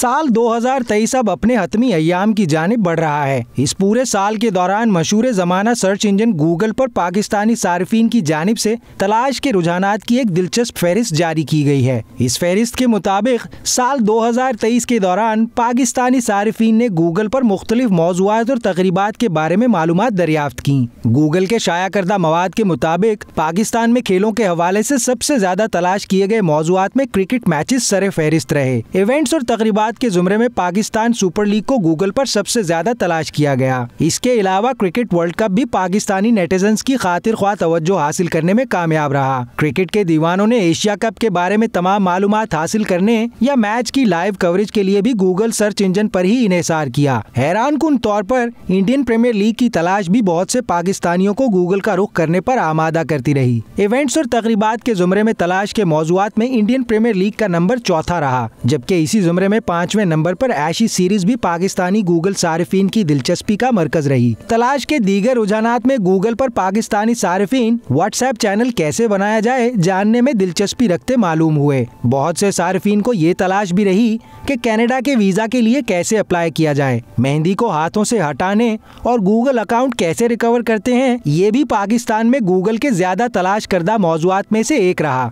साल 2023 अब अपने हतमी अयाम की जानब बढ़ रहा है इस पूरे साल के दौरान मशहूर जमाना सर्च इंजन गूगल पर पाकिस्तानी सार्फिन की जानब से तलाश के रुझान की एक दिलचस्प फहरिस्त जारी की गई है इस फहरिस्त के मुताबिक साल 2023 के दौरान पाकिस्तानी सार्फिन ने गूगल पर मुख्तलिफ मौजूद और तकरीबा के बारे में मालूम दरियाफ्त की गूगल के शाया करदा मवाद के मुताबिक पाकिस्तान में खेलों के हवाले ऐसी सबसे ज्यादा तलाश किए गए मौजूद में क्रिकेट मैचेस सरे फहरिस्त रहे इवेंट्स और तकरीबा बाद के जुमरे में पाकिस्तान सुपर लीग को गूगल पर सबसे ज्यादा तलाश किया गया इसके अलावा क्रिकेट वर्ल्ड कप भी पाकिस्तानी नेटिजन की खातिर ख्वा तवज्जो हासिल करने में कामयाब रहा क्रिकेट के दीवानों ने एशिया कप के बारे में तमाम मालूम हासिल करने या मैच की लाइव कवरेज के लिए भी गूगल सर्च इंजन पर ही इन्हसार किया हैरान कन तौर पर इंडियन प्रीमियर लीग की तलाश भी बहुत से पाकिस्तानियों को गूगल का रुख करने पर आमादा करती रही इवेंट्स और तकरीबात के जुमरे में तलाश के मौजूद में इंडियन प्रीमियर लीग का नंबर चौथा रहा जबकि इसी जुमरे में पांच पांचवें नंबर पर ऐसी सीरीज भी पाकिस्तानी गूगल सार्फिन की दिलचस्पी का मरकज रही तलाश के दीगर रुझान में गूगल पर पाकिस्तानी सार्फिन व्हाट्सएप चैनल कैसे बनाया जाए जानने में दिलचस्पी रखते मालूम हुए बहुत से सार्फिन को ये तलाश भी रही कि कनाडा के वीजा के लिए कैसे अप्लाई किया जाए मेहंदी को हाथों से हटाने और गूगल अकाउंट कैसे रिकवर करते हैं ये भी पाकिस्तान में गूगल के ज्यादा तलाश करदा मौजूद में से एक रहा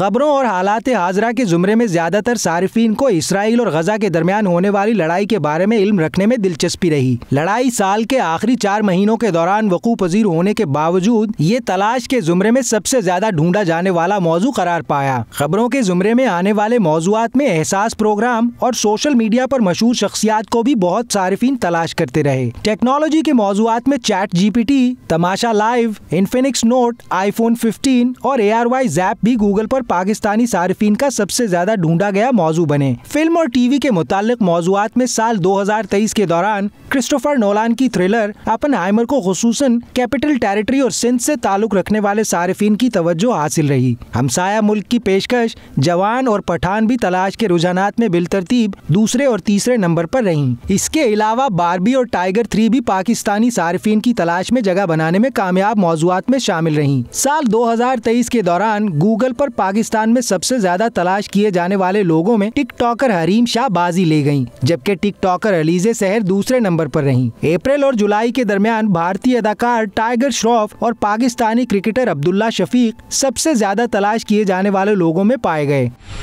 खबरों और हालात हाजरा के जुमरे में ज्यादातर सार्फिन को इसराइल और गजा के दरमियान होने वाली लड़ाई के बारे में इल्म रखने में दिलचस्पी रही लड़ाई साल के आखिरी चार महीनों के दौरान वकू पजीर होने के बावजूद ये तलाश के जुमरे में सबसे ज्यादा ढूंढा जाने वाला मौजू करार पाया खबरों के जुमरे में आने वाले मौजूद में एहसास प्रोग्राम और सोशल मीडिया पर मशहूर शख्सियात को भी बहुत सार्फिन तलाश करते रहे टेक्नोलॉजी के मौजूद में चैट टी Tamasha live Infinix Note iPhone fifteen और ए आर वाई जैप भी गूगल आरोप पाकिस्तानी सार्फिन का सबसे ज्यादा ढूंढा गया मौजू बने फिल्म और टीवी के मुतालिक मौजूद में साल 2023 के दौरान क्रिस्टोफर नोलान की थ्रिलर अपन हाइमर को खसूस कैपिटल टेरिटरी और सिंध से ताल्लुक रखने वाले सार्फिन की तवज्जो हासिल रही हमसाया मुल्क की पेशकश जवान और पठान भी तलाश के रुझान में बिलतरतीब दूसरे और तीसरे नंबर पर रही इसके अलावा बारबी और टाइगर थ्री भी पाकिस्तानी सार्फिन की तलाश में जगह बनाने में कामयाब मौजूद में शामिल रही साल 2023 के दौरान गूगल पर पाकिस्तान पाकिस्तान में सबसे ज्यादा तलाश किए जाने वाले लोगों में टिकटॉकर हरीम शाह बाजी ले गयी जबकि टिकटॉकर अलीजे शहर दूसरे नंबर पर रही अप्रैल और जुलाई के दरमियान भारतीय अदाकार टाइगर श्रॉफ और पाकिस्तानी क्रिकेटर अब्दुल्ला शफीक सबसे ज्यादा तलाश किए जाने वाले लोगों में पाए गए